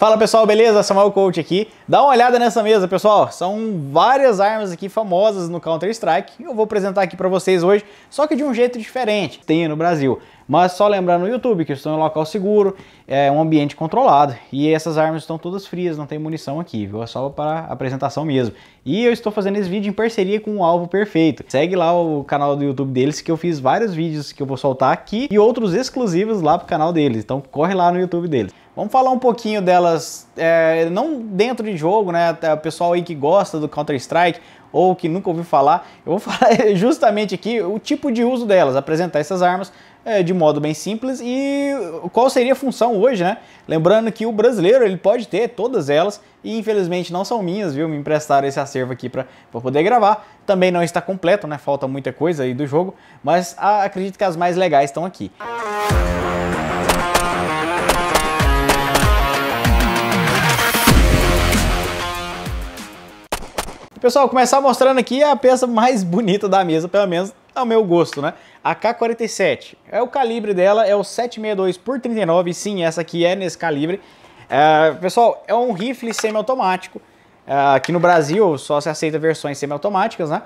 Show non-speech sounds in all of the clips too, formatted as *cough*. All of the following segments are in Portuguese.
Fala pessoal, beleza? Samuel Coach aqui. Dá uma olhada nessa mesa, pessoal. São várias armas aqui famosas no Counter-Strike eu vou apresentar aqui para vocês hoje, só que de um jeito diferente. Tem no Brasil. Mas só lembrando no YouTube que eu estou em um local seguro, é um ambiente controlado e essas armas estão todas frias, não tem munição aqui, viu? É só para apresentação mesmo. E eu estou fazendo esse vídeo em parceria com o Alvo Perfeito. Segue lá o canal do YouTube deles que eu fiz vários vídeos que eu vou soltar aqui e outros exclusivos lá pro canal deles. Então corre lá no YouTube deles. Vamos falar um pouquinho delas, é, não dentro de jogo, né? O pessoal aí que gosta do Counter-Strike ou que nunca ouviu falar, eu vou *laughs* falar justamente aqui o tipo de uso delas, apresentar essas armas é, de modo bem simples e qual seria a função hoje, né? Lembrando que o brasileiro ele pode ter todas elas e infelizmente não são minhas, viu? Me emprestaram esse acervo aqui para poder gravar. Também não está completo, né? Falta muita coisa aí do jogo, mas acredito que as mais legais estão aqui. Música pessoal, começar mostrando aqui a peça mais bonita da mesa, pelo menos ao meu gosto, né? A K47. É o calibre dela, é o 762 por 39, sim, essa aqui é nesse calibre. É, pessoal, é um rifle semiautomático. É, aqui no Brasil só se aceita versões semiautomáticas, né?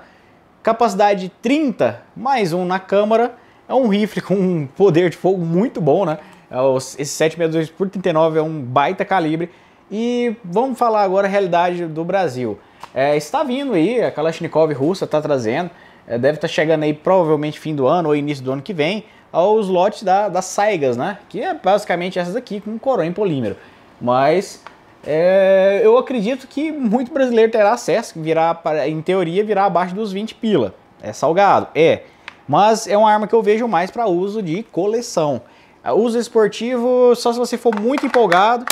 Capacidade 30, mais um na câmara. É um rifle com um poder de fogo muito bom, né? É, esse 762 por 39 é um baita calibre. E vamos falar agora a realidade do Brasil. É, está vindo aí, a Kalashnikov russa está trazendo, é, deve estar tá chegando aí provavelmente fim do ano ou início do ano que vem, aos lotes da, das saigas, né? Que é basicamente essas aqui com coroa em polímero. Mas é, eu acredito que muito brasileiro terá acesso, virá, em teoria, virá abaixo dos 20 pila. É salgado, é. Mas é uma arma que eu vejo mais para uso de coleção. É, uso esportivo, só se você for muito empolgado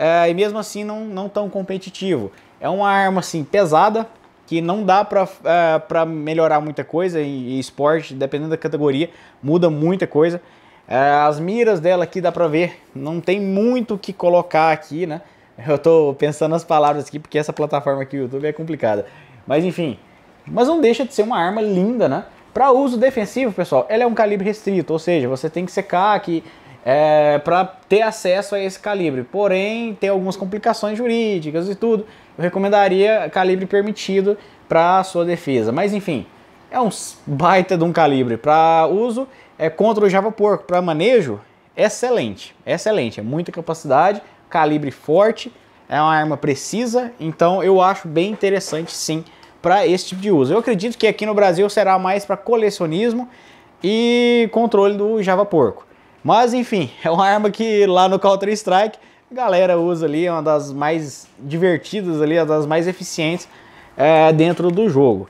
é, e mesmo assim não, não tão competitivo. É uma arma assim pesada que não dá para é, pra melhorar muita coisa em, em, esporte, dependendo da categoria, muda muita coisa. É, as miras dela aqui dá para ver, não tem muito o que colocar aqui, né? Eu estou pensando nas palavras aqui porque essa plataforma aqui do YouTube é complicada. Mas enfim, mas não deixa de ser uma arma linda, né? Para uso defensivo, pessoal, ela é um calibre restrito, ou seja, você tem que secar que é, para ter acesso a esse calibre. Porém, tem algumas complicações jurídicas e tudo. Eu recomendaria calibre permitido para sua defesa. Mas enfim, é um baita de um calibre para uso é contra o Java Porco para manejo, excelente, excelente, é muita capacidade, calibre forte, é uma arma precisa, então eu acho bem interessante sim para esse tipo de uso. Eu acredito que aqui no Brasil será mais para colecionismo e controle do Java Porco. Mas enfim, *laughs* é uma arma que lá no Counter Strike a galera usa ali, é uma das mais divertidas ali, é uma das mais eficientes é, dentro do jogo.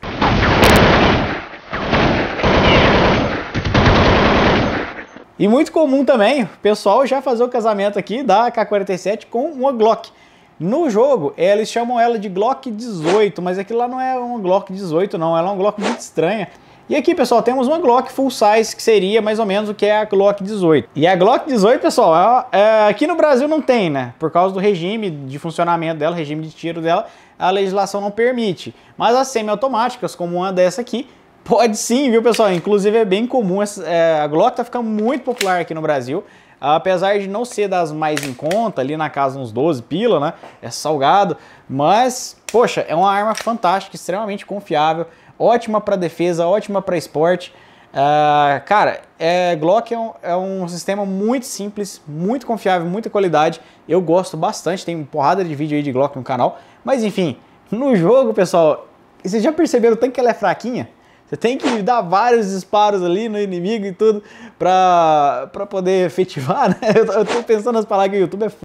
E muito comum também o pessoal já fazer o casamento aqui da K47 com uma Glock. No jogo, eles chamam ela de Glock 18, mas aquilo lá não é uma Glock 18 não, ela é uma Glock muito estranha. E aqui, pessoal, temos uma Glock full size, que seria mais ou menos o que é a Glock 18. E a Glock 18, pessoal, é, é, aqui no Brasil não tem, né? Por causa do regime de funcionamento dela, regime de tiro dela, a legislação não permite. Mas as semiautomáticas, como uma dessa aqui, pode sim, viu, pessoal? Inclusive é bem comum, essa, é, a Glock tá ficando muito popular aqui no Brasil. Apesar de não ser das mais em conta, ali na casa uns 12 pila, né? É salgado, mas, poxa, é uma arma fantástica, extremamente confiável ótima para defesa, ótima para esporte. Uh, cara, é, Glock é um, é um, sistema muito simples, muito confiável, muita qualidade. Eu gosto bastante, tem uma porrada de vídeo aí de Glock no canal. Mas enfim, no jogo, pessoal, vocês já perceberam o tanto que ela é fraquinha? Você tem que dar vários disparos ali no inimigo e tudo pra, pra poder efetivar, *laughs* né? Eu, eu tô pensando nas palavras que o YouTube é f...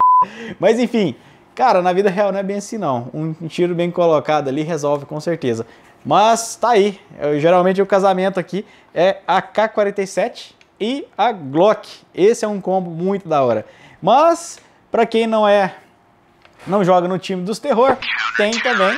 Mas enfim, cara, na vida real não é bem assim não. Um tiro bem colocado ali resolve com certeza. Mas tá aí. Eu, geralmente o casamento aqui é a K47 e a Glock. Esse é um combo muito da hora. Mas para quem não é não joga no time dos terror, tem também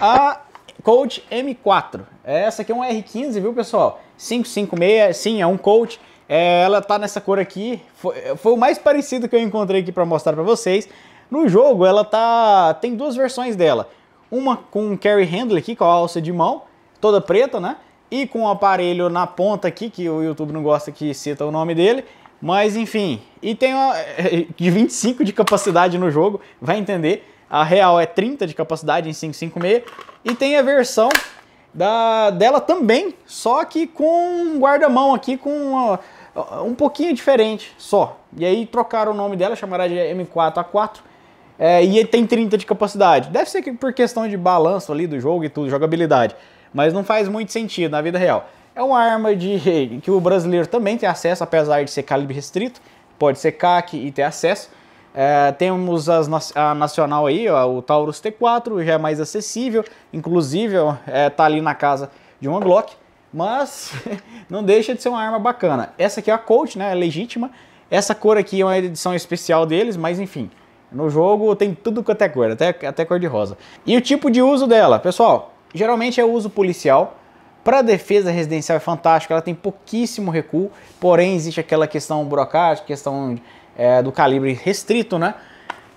a Colt M4. É, essa aqui é um R15, viu, pessoal? 556, sim, é um Colt. É, ela tá nessa cor aqui. Foi, foi o mais parecido que eu encontrei aqui para mostrar para vocês. No jogo, ela tá tem duas versões dela. Uma com um carry handle aqui, com a alça de mão, toda preta, né? E com o um aparelho na ponta aqui, que o YouTube não gosta que cita o nome dele. Mas enfim, e tem uma, *laughs* de 25 de capacidade no jogo, vai entender. A real é 30 de capacidade em 556. E tem a versão da, dela também, só que com um guarda-mão aqui, com uma, um pouquinho diferente só. E aí trocaram o nome dela, chamará de M4A4. É, e ele tem 30 de capacidade. Deve ser que por questão de balanço ali do jogo e tudo, jogabilidade. Mas não faz muito sentido na vida real. É uma arma de *laughs* que o brasileiro também tem acesso, apesar de ser calibre restrito. Pode ser CAC e ter acesso. É, temos as, a nacional aí, ó, o Taurus T4, já é mais acessível, inclusive é, tá ali na casa de uma Glock, mas *laughs* não deixa de ser uma arma bacana. Essa aqui é a Colt, né, é legítima. Essa cor aqui é uma edição especial deles, mas enfim, no jogo tem tudo quanto é cor, até, até cor de rosa. E o tipo de uso dela, pessoal, geralmente é o uso policial. Para defesa residencial é fantástico, ela tem pouquíssimo recuo, porém existe aquela questão burocrática, questão é, do calibre restrito, né?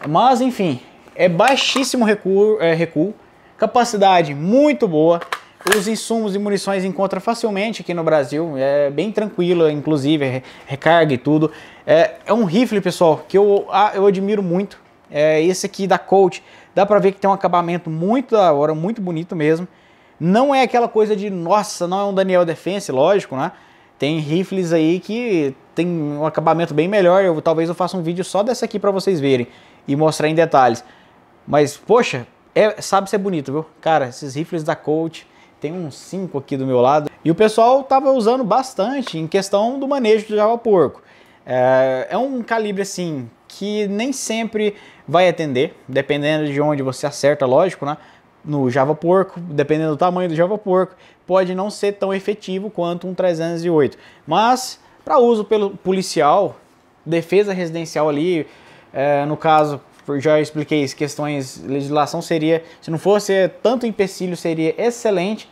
Mas enfim, é baixíssimo recuo, é, recuo, capacidade muito boa, os insumos e munições encontra facilmente aqui no Brasil, é bem tranquila, inclusive, é recarga e tudo. É, é um rifle, pessoal, que eu, ah, eu admiro muito. É, esse aqui da Colt, dá para ver que tem um acabamento muito da hora, muito bonito mesmo. Não é aquela coisa de, nossa, não é um Daniel Defense, lógico, né? Tem rifles aí que tem um acabamento bem melhor. Eu, talvez eu faça um vídeo só dessa aqui para vocês verem e mostrar em detalhes. Mas, poxa, é, sabe ser bonito, viu? Cara, esses rifles da Colt, tem uns 5 aqui do meu lado. E o pessoal tava usando bastante em questão do manejo do Java Porco. É, é um calibre, assim, que nem sempre vai atender, dependendo de onde você acerta, lógico, né? No Java Porco, dependendo do tamanho do Java Porco, pode não ser tão efetivo quanto um 308. Mas para uso pelo policial, defesa residencial ali, é, no caso, já expliquei as questões, legislação seria, se não fosse é, tanto empecilho, seria excelente.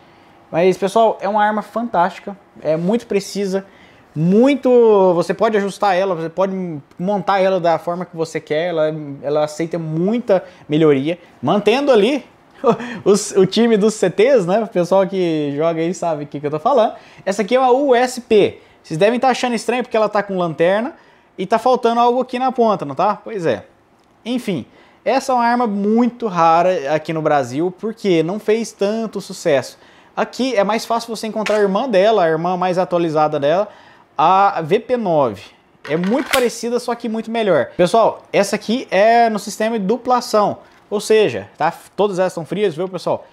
Mas pessoal, é uma arma fantástica, é muito precisa muito. Você pode ajustar ela, você pode montar ela da forma que você quer, ela, ela aceita muita melhoria. Mantendo ali *laughs* o time dos CTs, né? O pessoal que joga aí sabe o que, que eu tô falando. Essa aqui é uma USP. Vocês devem estar tá achando estranho porque ela tá com lanterna e tá faltando algo aqui na ponta, não tá? Pois é. Enfim, essa é uma arma muito rara aqui no Brasil porque não fez tanto sucesso. Aqui é mais fácil você encontrar a irmã dela, a irmã mais atualizada dela, a VP9. É muito parecida, só que muito melhor. Pessoal, essa aqui é no sistema de duplação. Ou seja, tá? todas elas são frias, viu, pessoal?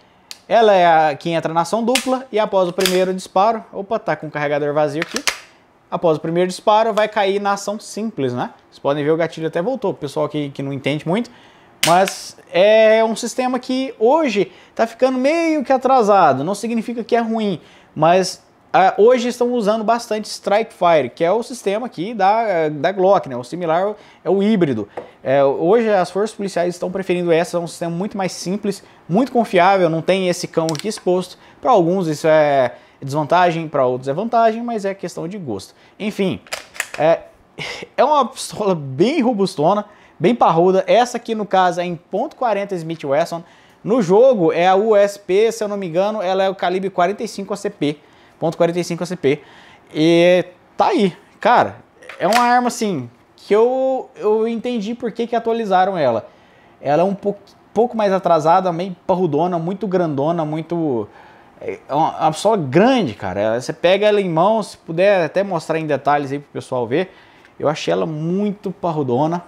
Ela é a que entra na ação dupla e após o primeiro disparo... Opa, tá com o carregador vazio aqui. Após o primeiro disparo, vai cair na ação simples, né? Vocês podem ver o gatilho até voltou, pessoal que, que não entende muito. Mas é um sistema que hoje tá ficando meio que atrasado. Não significa que é ruim, mas ah, hoje estão usando bastante Strike Fire, que é o sistema aqui da, da Glock, né? O similar é o híbrido. É, hoje as forças policiais estão preferindo essa, é um sistema muito mais simples, muito confiável, não tem esse cão aqui exposto. Para alguns isso é desvantagem, para outros é vantagem, mas é questão de gosto. Enfim, é, *laughs* é uma pistola bem robustona, bem parruda. Essa aqui no caso é em .40 Smith Wesson. No jogo é a USP, se eu não me engano, ela é o calibre 45 ACP. .45 ACP. E tá aí. Cara, é uma arma assim que eu, eu entendi por que, que atualizaram ela. Ela é um pouco, pouco mais atrasada, meio parrudona, muito grandona, muito. É, é uma, pessoa grande, cara. Você pega ela em mãos, se puder até mostrar em detalhes aí pro pessoal ver. Eu achei ela muito parrudona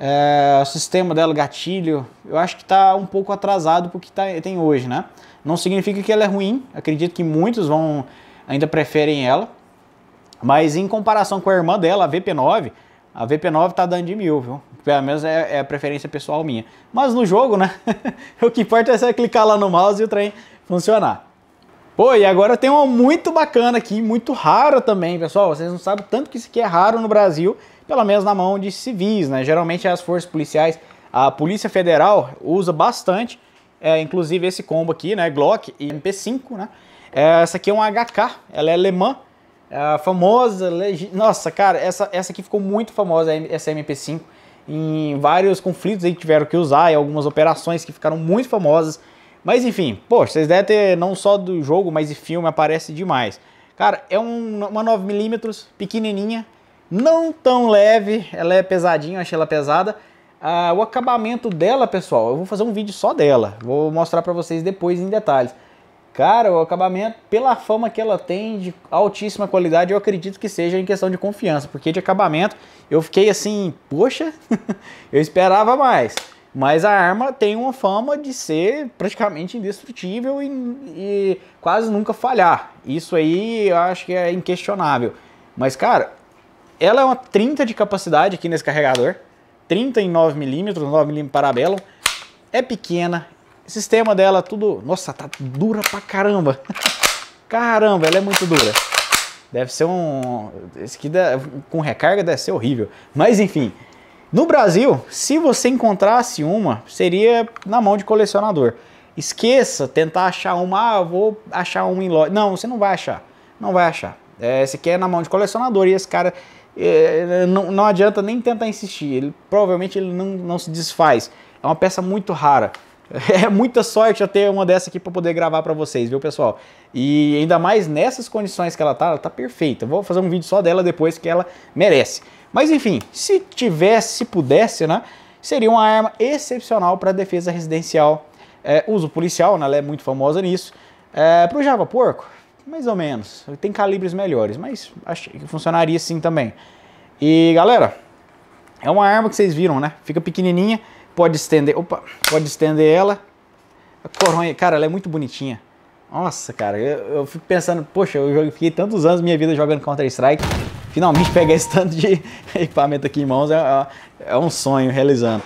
é, o sistema dela, gatilho, eu acho que está um pouco atrasado porque tá, tem hoje, né? Não significa que ela é ruim, acredito que muitos vão ainda preferem ela, mas em comparação com a irmã dela, a VP9, a VP9 tá dando de mil, viu? Pelo menos é, é a preferência pessoal minha. Mas no jogo, né? *laughs* o que importa é você clicar lá no mouse e o trem funcionar. Pô, e agora tem uma muito bacana aqui, muito rara também, pessoal. Vocês não sabem tanto que isso aqui é raro no Brasil pelo menos na mão de civis, né? Geralmente é as forças policiais, a Polícia Federal usa bastante, é, inclusive esse combo aqui, né? Glock e MP5, né? É, essa aqui é um HK, ela é alemã, é famosa, legi... nossa, cara, essa, essa aqui ficou muito famosa, essa MP5. Em vários conflitos aí tiveram que usar, em algumas operações que ficaram muito famosas. Mas enfim, poxa, vocês devem ter não só do jogo, mas de filme aparece demais. Cara, é um, uma 9mm pequenininha, não tão leve, ela é pesadinha, achei ela pesada. Ah, o acabamento dela, pessoal, eu vou fazer um vídeo só dela, vou mostrar para vocês depois em detalhes. Cara, o acabamento, pela fama que ela tem de altíssima qualidade, eu acredito que seja em questão de confiança, porque de acabamento eu fiquei assim, poxa, *laughs* eu esperava mais. Mas a arma tem uma fama de ser praticamente indestrutível e, e quase nunca falhar. Isso aí eu acho que é inquestionável. Mas, cara, ela é uma 30 de capacidade aqui nesse carregador. 39 em 9mm, 9mm Parabellum. É pequena. O sistema dela tudo... Nossa, tá dura pra caramba. *laughs* Caramba, ela é muito dura. Deve ser um... Esse aqui com recarga deve ser horrível. Mas enfim. No Brasil, se você encontrasse uma, seria na mão de colecionador. Esqueça tentar achar uma, ah, vou achar uma em loja. Não, você não vai achar. Não vai achar. É, esse aqui é na mão de colecionador e esse cara é, não, adianta nem tentar insistir. Ele, provavelmente ele não, não se desfaz. É uma peça muito rara. *laughs* É muita sorte eu ter uma dessa aqui para poder gravar para vocês, viu, pessoal? E ainda mais nessas condições que ela tá, ela tá perfeita. Vou fazer um vídeo só dela depois que ela merece. Mas enfim, se tivesse, se pudesse, né, seria uma arma excepcional para defesa residencial, é, uso policial, né, ela é muito famosa nisso. É, Java Porco, mais ou menos. Tem calibres melhores, mas acho que funcionaria sim também. E galera, é uma arma que vocês viram, né? Fica pequenininha, pode estender, opa, pode estender ela. A coronha, cara, ela é muito bonitinha. Nossa, cara, eu, eu fico pensando, poxa, eu joguei, fiquei tantos anos da minha vida jogando Counter-Strike, finalmente *laughs* pegar esse tanto de *laughs* equipamento aqui em mãos é, é, é um sonho realizando.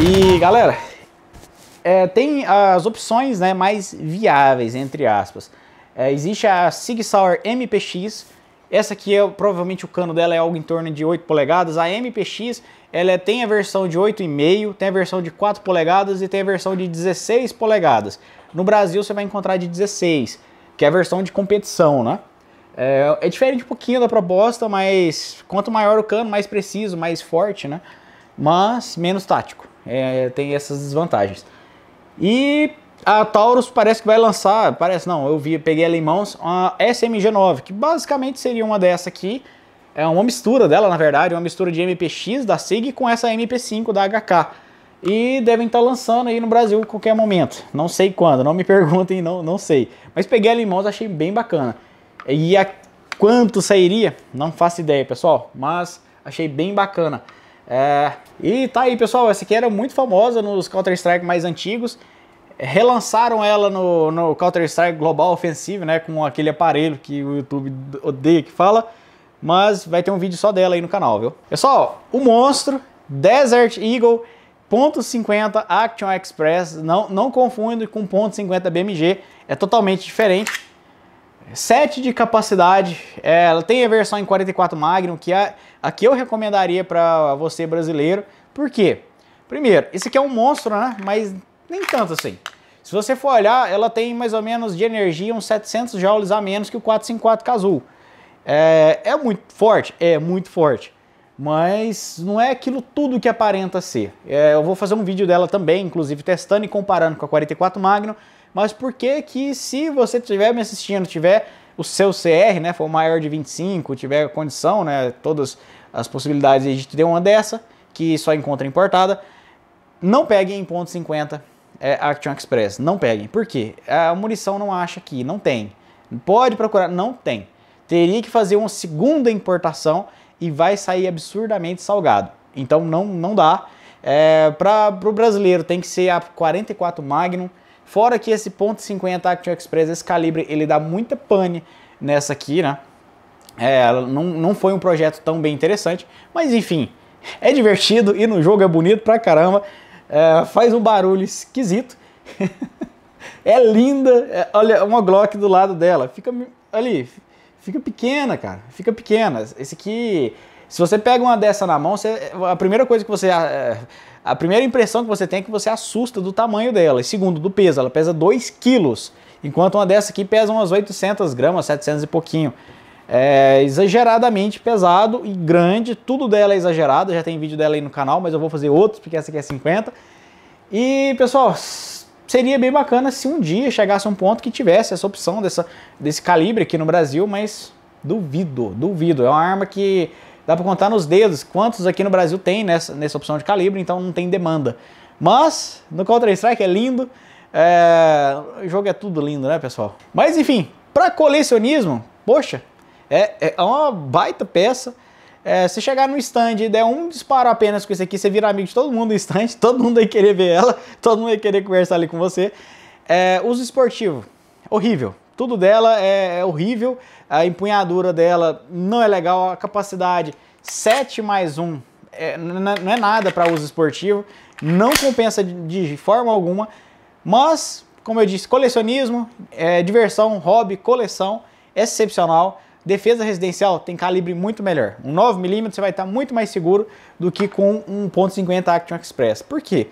E galera, é, tem as opções né, mais viáveis, entre aspas. É, existe a Sig Sauer MPX, essa aqui é provavelmente o cano dela é algo em torno de 8 polegadas. A MPX ela é, tem a versão de 8,5, tem a versão de 4 polegadas e tem a versão de 16 polegadas. No Brasil você vai encontrar de 16, que é a versão de competição, né? É, é diferente um pouquinho da proposta, mas quanto maior o cano, mais preciso, mais forte, né? Mas menos tático. É, tem essas desvantagens. E a Taurus parece que vai lançar, parece não, eu vi, peguei ela em mãos, uma SMG9, que basicamente seria uma dessa aqui, é uma mistura dela, na verdade, uma mistura de MPX da SIG com essa MP5 da HK. E devem estar lançando aí no Brasil a qualquer momento. Não sei quando, não me *laughs* perguntem, não, não sei. Mas peguei ela em mãos, achei bem bacana. E a quanto sairia? Não faço ideia, pessoal, mas achei bem bacana. É... E tá aí, pessoal, essa aqui era muito famosa nos Counter-Strike mais antigos relançaram ela no, no Counter-Strike Global Offensive, né? Com aquele aparelho que o YouTube odeia que fala. Mas vai ter um vídeo só dela aí no canal, viu? Pessoal, é o monstro Desert Eagle .50 Action Express, não, não confunde com .50 BMG, é totalmente diferente. 7 de capacidade, é, ela tem a versão em 44 Magnum, que a, é a que eu recomendaria para você brasileiro. Por quê? Primeiro, esse aqui é um monstro, né? Mas nem tanto assim. Se você for olhar, ela tem mais ou menos de energia uns 700 joules a menos que o 454 Cazul. É, é muito forte? É, muito forte. Mas não é aquilo tudo que aparenta ser. É, eu vou fazer um vídeo dela também, inclusive testando e comparando com a 44 Magnum. Mas por que que se você estiver me assistindo, tiver o seu CR, né, for maior de 25, tiver condição, né, todas as possibilidades de te ter uma dessa, que só encontra importada, não pegue em ponto .50 é, Action Express. Não peguem. Por quê? A munição não acha aqui, não tem. Pode procurar, não tem. Teria que fazer uma segunda importação e vai sair absurdamente salgado. Então não, não dá. É, Para o brasileiro tem que ser a 44 Magnum. Fora que esse .50 Action Express, esse calibre, ele dá muita pane nessa aqui, né? É, não, não foi um projeto tão bem interessante, mas enfim, é divertido e no jogo é bonito pra caramba é, faz um barulho esquisito. *laughs* é linda, é, olha, uma Glock do lado dela, fica ali, fica pequena, cara, fica pequena. Esse aqui, se você pega uma dessa na mão, você, a primeira coisa que você... A, a primeira impressão que você tem é que você assusta do tamanho dela. E segundo, do peso, ela pesa 2 quilos, enquanto uma dessa aqui pesa umas 800 gramas, 700 e pouquinho é exageradamente pesado e grande, tudo dela é exagerado, já tem vídeo dela aí no canal, mas eu vou fazer outros, porque essa aqui é 50. E, pessoal, seria bem bacana se um dia chegasse a um ponto que tivesse essa opção dessa, desse calibre aqui no Brasil, mas duvido, duvido. É uma arma que dá para contar nos dedos quantos aqui no Brasil tem nessa, nessa opção de calibre, então não tem demanda. Mas no Counter-Strike é lindo, é... o jogo é tudo lindo, né, pessoal? Mas enfim, para colecionismo, poxa, é, é, é uma baita peça. É, se chegar no stand e der um disparo apenas com isso aqui, você vira amigo de todo mundo no stand, *laughs* todo mundo vai querer ver ela, todo mundo vai querer conversar ali com você. É, uso esportivo, horrível. Tudo dela é, é horrível, a empunhadura dela não é legal, a capacidade 7 mais 1 é, não é nada para uso esportivo, não compensa de, de, forma alguma, mas, como eu disse, colecionismo, é, diversão, hobby, coleção, excepcional. Defesa residencial tem calibre muito melhor. Um 9mm você vai estar muito mais seguro do que com um 1.50 Action Express. Por quê?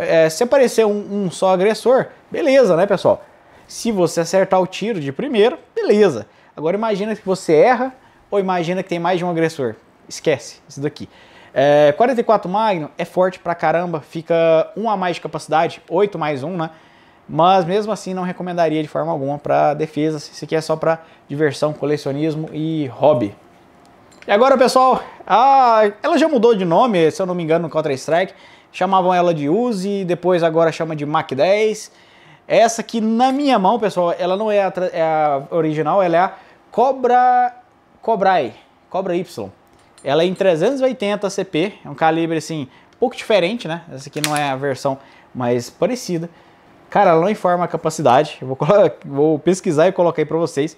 É, se aparecer um, um só agressor, beleza, né, pessoal? Se você acertar o tiro de primeiro, beleza. Agora imagina que você erra ou imagina que tem mais de um agressor. Esquece isso daqui. É, 44 Magnum é forte pra caramba, fica um a mais de capacidade, 8 mais 1, né? mas mesmo assim não recomendaria de forma alguma para defesa, se aqui é só para diversão, colecionismo e hobby. E agora, pessoal, a... ela já mudou de nome, se eu não me engano, no Counter-Strike. Chamavam ela de Uzi, depois agora chama de Mac 10. Essa aqui na minha mão, pessoal, ela não é a, é a original, ela é a Cobra Cobrai, Cobra Y. Ela é em 380 CP, é um calibre assim, um pouco diferente, né? Essa aqui não é a versão mais parecida. Cara, ela não informa a capacidade. Vou, *laughs* vou, pesquisar e colocar aí para vocês.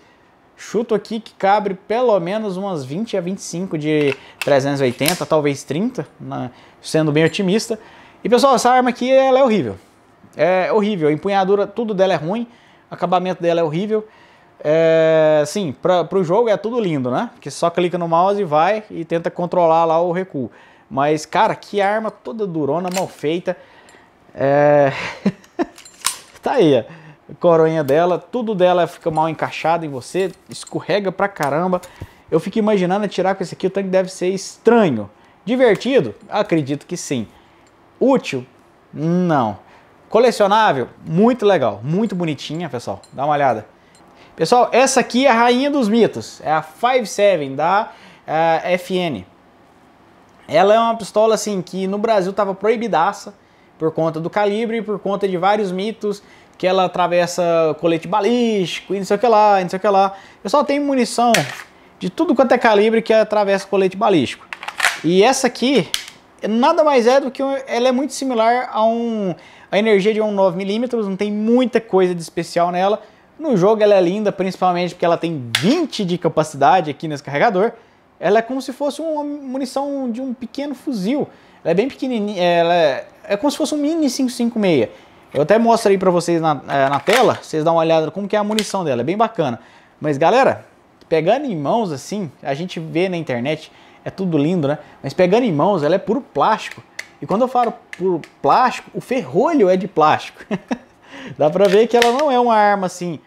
Chuto aqui que cabe pelo menos umas 20 a 25 de 380, talvez 30, né? sendo bem otimista. E pessoal, essa arma aqui ela é horrível. É horrível. A empunhadura, tudo dela é ruim. O acabamento dela é horrível. É, sim, para o jogo é tudo lindo, né? Porque só clica no mouse e vai e tenta controlar lá o recuo. Mas, cara, que arma toda durona, mal feita. É... *laughs* Tá aí, a coroinha dela, tudo dela fica mal encaixado em você, escorrega pra caramba. Eu fico imaginando é tirar com esse aqui, o tanque deve ser estranho. Divertido? Acredito que sim. Útil? Não. Colecionável? Muito legal, muito bonitinha, pessoal. Dá uma olhada. Pessoal, essa aqui é a rainha dos mitos. É a 57 da uh, eh, FN. Ela é uma pistola assim que no Brasil tava proibidaça por conta do calibre, por conta de vários mitos que ela atravessa colete balístico e não sei o que lá, não sei o que lá. Eu só tenho munição de tudo quanto é calibre que atravessa colete balístico. E essa aqui nada mais é do que um, ela é muito similar a um a energia de um 9mm, não tem muita coisa de especial nela. No jogo ela é linda, principalmente porque ela tem 20 de capacidade aqui nesse carregador. Ela é como se fosse uma munição de um pequeno fuzil. Ela é bem pequenininha, ela é, é como se fosse um mini 556. Eu até mostro aí pra vocês na, é, na tela, vocês dão uma olhada como que é a munição dela, é bem bacana. Mas galera, pegando em mãos assim, a gente vê na internet, é tudo lindo, né? Mas pegando em mãos, ela é puro plástico. E quando eu falo puro plástico, o ferrolho é de plástico. *laughs* Dá pra ver que ela não é uma arma assim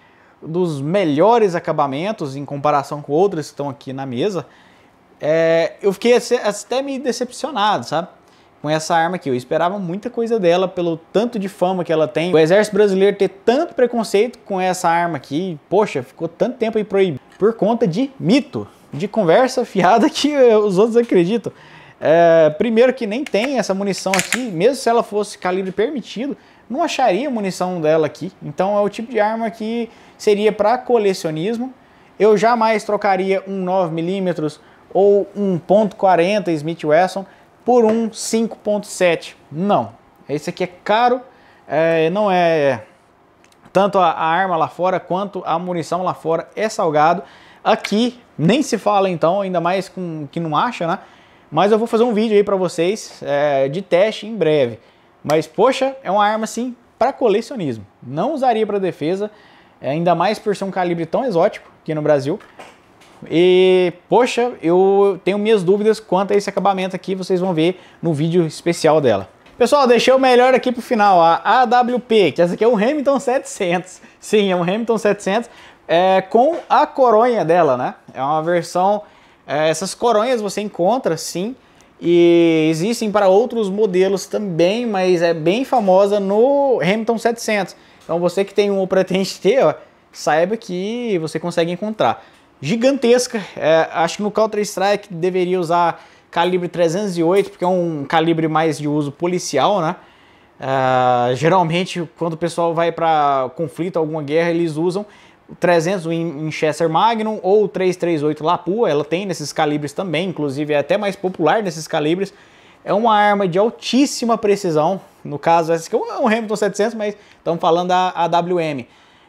dos melhores acabamentos em comparação com outras que estão aqui na mesa. É, eu fiquei até meio decepcionado, sabe? com essa arma aqui. Eu esperava muita coisa dela pelo tanto de fama que ela tem. O exército brasileiro ter tanto preconceito com essa arma aqui, poxa, ficou tanto tempo aí proibido por conta de mito, de conversa *laughs* fiada que eh, os outros acreditam. É, primeiro que nem tem essa munição aqui, mesmo se ela fosse calibre permitido, não acharia munição dela aqui. Então é o tipo de arma que seria para colecionismo. Eu jamais trocaria um 9mm ou um .40 Smith Wesson por um 5.7. Não, esse aqui é caro, é, não é tanto a, a, arma lá fora quanto a munição lá fora é salgado. Aqui nem se fala então, ainda mais com que não acha, né? Mas eu vou fazer um vídeo aí para vocês é, de teste em breve. Mas poxa, é uma arma assim para colecionismo. Não usaria para defesa, é, ainda mais por ser um calibre tão exótico aqui no Brasil. E, poxa, eu tenho minhas dúvidas quanto a esse acabamento aqui, vocês vão ver no vídeo especial dela. Pessoal, deixei o melhor aqui pro final, a AWP, que essa aqui é um Hamilton 700. Sim, é um Hamilton 700 é, com a coronha dela, né? É uma versão... É, essas coronhas você encontra, sim, e existem para outros modelos também, mas é bem famosa no Hamilton 700. Então você que tem um ou pretende ter, ó, saiba que você consegue encontrar gigantesca. É, acho que no Counter-Strike deveria usar calibre 308, porque é um calibre mais de uso policial, né? Uh, geralmente, quando o pessoal vai para conflito, alguma guerra, eles usam o 300 Winchester Magnum ou o 338 Lapua. Ela tem nesses calibres também, inclusive é até mais popular nesses calibres. É uma arma de altíssima precisão. No caso, essa aqui é um é Hamilton 700, mas estamos falando da AWM.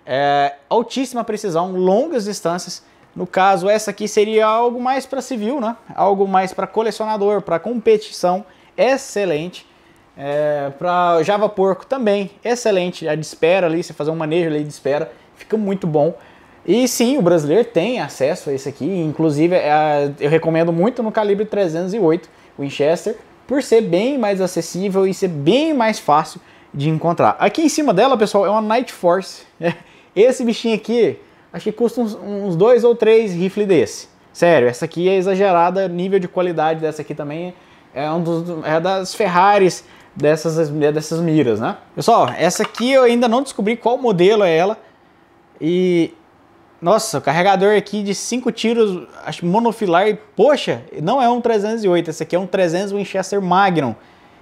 É, altíssima precisão, longas distâncias. No caso, essa aqui seria algo mais para civil, né? Algo mais para colecionador, para competição, excelente. É, para Java Porco também, excelente. A de espera ali, você fazer um manejo ali de espera, fica muito bom. E sim, o brasileiro tem acesso a esse aqui, inclusive é, eu recomendo muito no calibre 308 Winchester, por ser bem mais acessível e ser bem mais fácil de encontrar. Aqui em cima dela, pessoal, é uma Night Force. Né? Esse bichinho aqui, acho que custa uns, uns dois ou três rifles desse. Sério, essa aqui é exagerada, nível de qualidade dessa aqui também é um dos, é das Ferraris dessas, dessas miras, né? Pessoal, essa aqui eu ainda não descobri qual modelo é ela. E nossa, o carregador aqui de cinco tiros, acho monofilar, e, poxa, não é um 308, esse aqui é um 300 Winchester Magnum.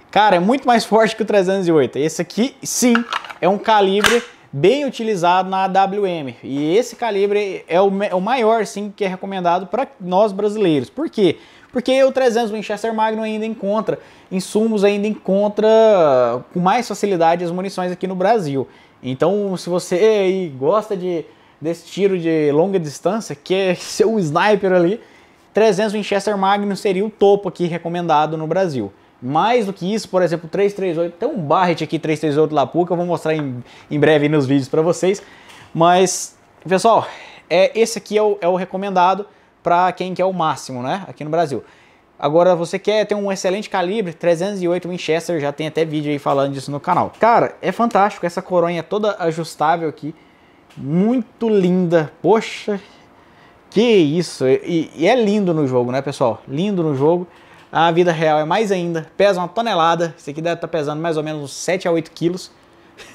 Cara, é muito mais forte que o 308. Esse aqui, sim, é um calibre bem utilizado na AWM. E esse calibre é o, é o maior, sim, que é recomendado para nós brasileiros. Por quê? Porque o 300 Winchester Magnum ainda encontra insumos, ainda encontra com mais facilidade as munições aqui no Brasil. Então, se você aí gosta de, desse tiro de longa distância, que é *laughs* seu sniper ali, 300 Winchester Magnum seria o topo aqui recomendado no Brasil. Mais do que isso, por exemplo, 338, tem um Barret aqui 338 Lapuca, eu vou mostrar em, em breve nos vídeos para vocês. Mas, pessoal, é, esse aqui é o, é o recomendado para quem quer o máximo, né? Aqui no Brasil. Agora, você quer ter um excelente calibre, 308 Winchester, já tem até vídeo aí falando disso no canal. Cara, é fantástico, essa coronha toda ajustável aqui, muito linda, poxa, que isso, e, e é lindo no jogo, né pessoal? Lindo no jogo, a vida real é mais ainda, pesa uma tonelada. Esse aqui deve estar tá pesando mais ou menos 7 a 8 quilos.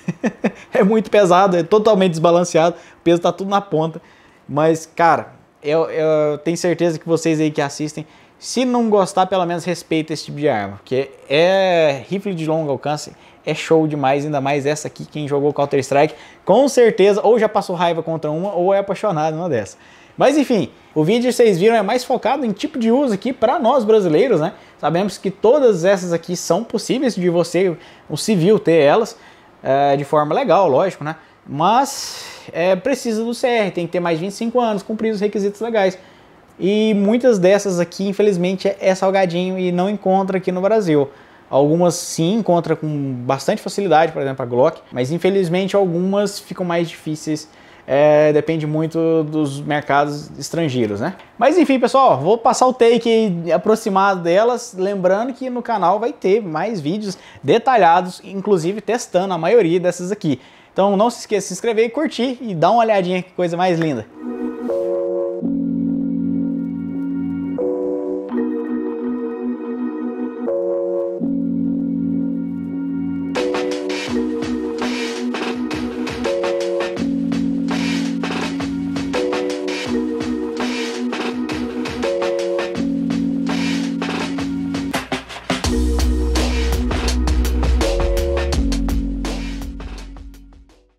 *laughs* é muito pesado, é totalmente desbalanceado. O peso está tudo na ponta. Mas, cara, eu, eu, tenho certeza que vocês aí que assistem, se não gostar, pelo menos respeita esse tipo de arma. Porque é rifle de longo alcance, é show demais, ainda mais essa aqui, quem jogou Counter-Strike, com certeza ou já passou raiva contra uma ou é apaixonado numa dessa. Mas enfim, o vídeo vocês viram é mais focado em tipo de uso aqui para nós brasileiros, né? Sabemos que todas essas aqui são possíveis de você, um civil, ter elas é, de forma legal, lógico, né? Mas é, precisa do CR, tem que ter mais de 25 anos, cumprir os requisitos legais. E muitas dessas aqui, infelizmente, é, é salgadinho e não encontra aqui no Brasil. Algumas sim encontra com bastante facilidade, por exemplo, a Glock, mas infelizmente algumas ficam mais difíceis é, depende muito dos mercados estrangeiros, né? Mas enfim, pessoal, vou passar o take aproximado delas, lembrando que no canal vai ter mais vídeos detalhados, inclusive testando a maioria dessas aqui. Então não se esqueça de se inscrever e curtir e dar uma olhadinha que coisa mais linda.